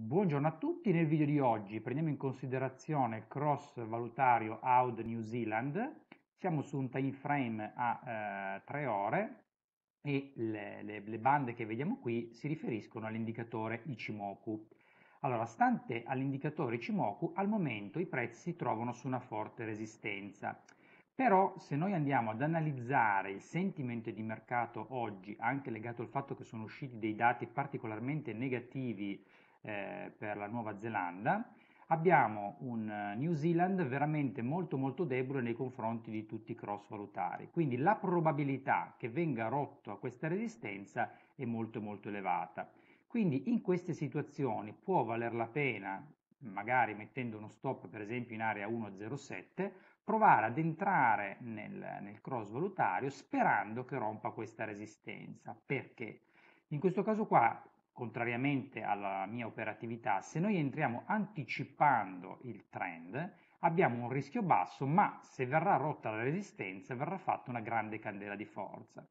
Buongiorno a tutti, nel video di oggi prendiamo in considerazione il cross valutario AUD New Zealand, siamo su un time frame a eh, 3 ore e le, le, le, bande che vediamo qui si riferiscono all'indicatore Ichimoku. Allora, stante all'indicatore Ichimoku, al momento i prezzi si trovano su una forte resistenza. Però se noi andiamo ad analizzare il sentimento di mercato oggi, anche legato al fatto che sono usciti dei dati particolarmente negativi eh, per la Nuova Zelanda, abbiamo un eh, New Zealand veramente molto molto debole nei confronti di tutti i cross valutari, quindi la probabilità che venga rotto questa resistenza è molto molto elevata. Quindi in queste situazioni può valer la pena, magari mettendo uno stop per esempio in area 107, provare ad entrare nel, nel cross valutario sperando che rompa questa resistenza. Perché? In questo caso qua contrariamente alla mia operatività, se noi entriamo anticipando il trend, abbiamo un rischio basso, ma se verrà rotta la resistenza verrà fatta una grande candela di forza.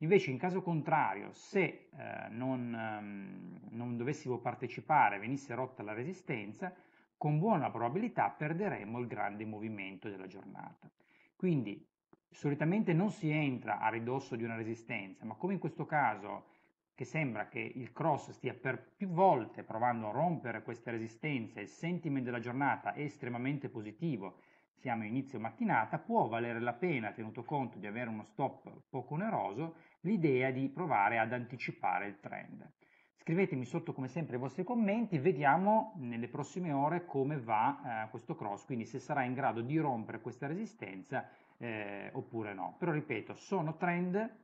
Invece in caso contrario, se eh, non, ehm, non dovessimo partecipare, venisse rotta la resistenza, con buona probabilità perderemo il grande movimento della giornata. Quindi solitamente non si entra a ridosso di una resistenza, ma come in questo caso che sembra che il cross stia per più volte provando a rompere queste resistenze, il sentiment della giornata è estremamente positivo, siamo inizio mattinata, può valere la pena, tenuto conto di avere uno stop poco oneroso, l'idea di provare ad anticipare il trend. Scrivetemi sotto come sempre i vostri commenti, vediamo nelle prossime ore come va eh, questo cross, quindi se sarà in grado di rompere questa resistenza eh, oppure no. Però ripeto, sono trend,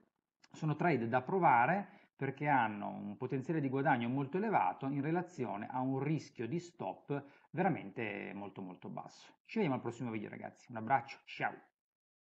sono trade da provare, perché hanno un potenziale di guadagno molto elevato in relazione a un rischio di stop veramente molto molto basso. Ci vediamo al prossimo video ragazzi, un abbraccio, ciao!